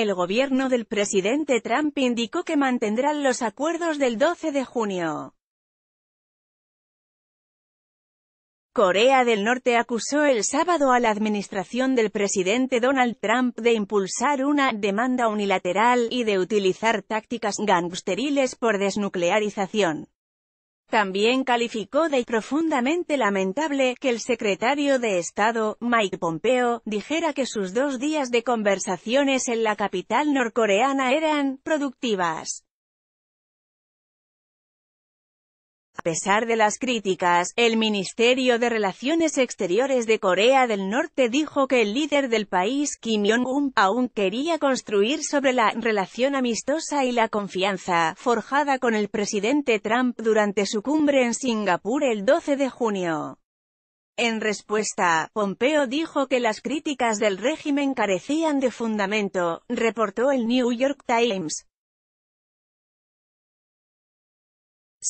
El gobierno del presidente Trump indicó que mantendrán los acuerdos del 12 de junio. Corea del Norte acusó el sábado a la administración del presidente Donald Trump de impulsar una demanda unilateral y de utilizar tácticas gangsteriles por desnuclearización. También calificó de profundamente lamentable que el secretario de Estado, Mike Pompeo, dijera que sus dos días de conversaciones en la capital norcoreana eran productivas. A pesar de las críticas, el Ministerio de Relaciones Exteriores de Corea del Norte dijo que el líder del país, Kim Jong-un, aún quería construir sobre la relación amistosa y la confianza forjada con el presidente Trump durante su cumbre en Singapur el 12 de junio. En respuesta, Pompeo dijo que las críticas del régimen carecían de fundamento, reportó el New York Times.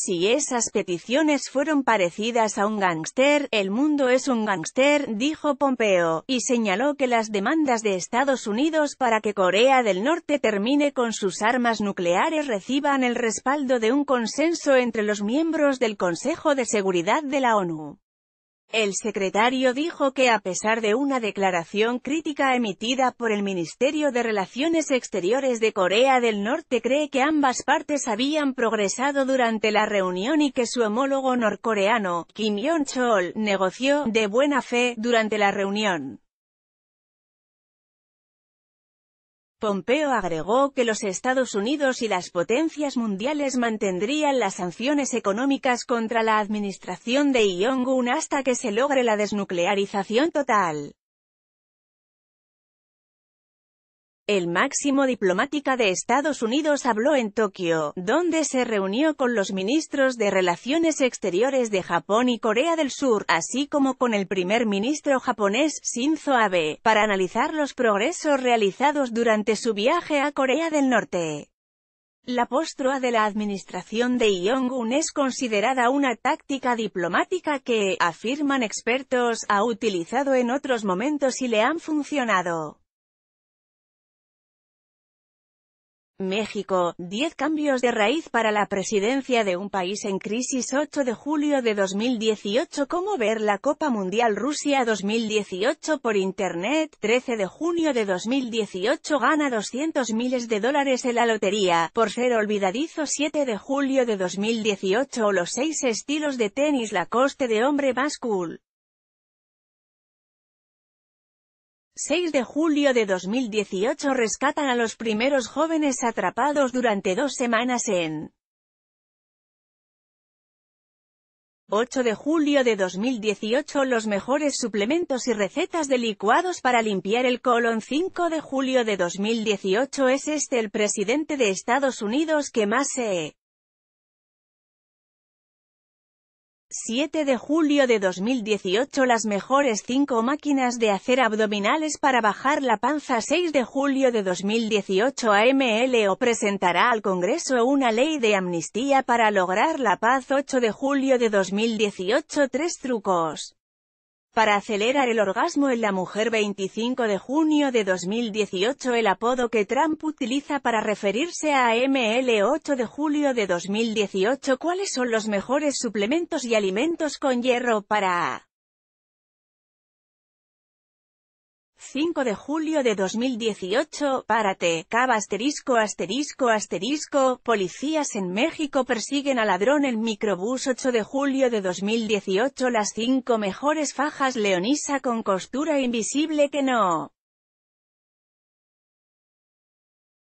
Si esas peticiones fueron parecidas a un gángster, el mundo es un gángster, dijo Pompeo, y señaló que las demandas de Estados Unidos para que Corea del Norte termine con sus armas nucleares reciban el respaldo de un consenso entre los miembros del Consejo de Seguridad de la ONU. El secretario dijo que a pesar de una declaración crítica emitida por el Ministerio de Relaciones Exteriores de Corea del Norte cree que ambas partes habían progresado durante la reunión y que su homólogo norcoreano, Kim Jong-chol, negoció, de buena fe, durante la reunión. Pompeo agregó que los Estados Unidos y las potencias mundiales mantendrían las sanciones económicas contra la administración de Yong-un hasta que se logre la desnuclearización total. El máximo diplomática de Estados Unidos habló en Tokio, donde se reunió con los ministros de Relaciones Exteriores de Japón y Corea del Sur, así como con el primer ministro japonés, Shinzo Abe, para analizar los progresos realizados durante su viaje a Corea del Norte. La postura de la administración de Yong-un es considerada una táctica diplomática que, afirman expertos, ha utilizado en otros momentos y le han funcionado. México, 10 cambios de raíz para la presidencia de un país en crisis 8 de julio de 2018 Cómo ver la Copa Mundial Rusia 2018 por Internet 13 de junio de 2018 gana 200 miles de dólares en la lotería, por ser olvidadizo 7 de julio de 2018 o los 6 estilos de tenis la coste de hombre más cool 6 de julio de 2018 rescatan a los primeros jóvenes atrapados durante dos semanas en 8 de julio de 2018 Los mejores suplementos y recetas de licuados para limpiar el colon 5 de julio de 2018 Es este el presidente de Estados Unidos que más se 7 de julio de 2018 Las mejores 5 máquinas de hacer abdominales para bajar la panza 6 de julio de 2018 AMLO presentará al Congreso una ley de amnistía para lograr la paz 8 de julio de 2018 Tres trucos para acelerar el orgasmo en la mujer 25 de junio de 2018 el apodo que Trump utiliza para referirse a ML 8 de julio de 2018 cuáles son los mejores suplementos y alimentos con hierro para 5 de julio de 2018, párate, cava asterisco asterisco asterisco, policías en México persiguen al ladrón en microbús 8 de julio de 2018 las 5 mejores fajas leonisa con costura invisible que no.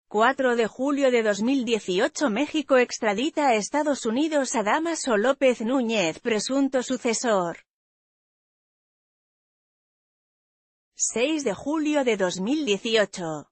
4 de julio de 2018 México extradita a Estados Unidos a Damaso López Núñez, presunto sucesor. 6 de julio de 2018.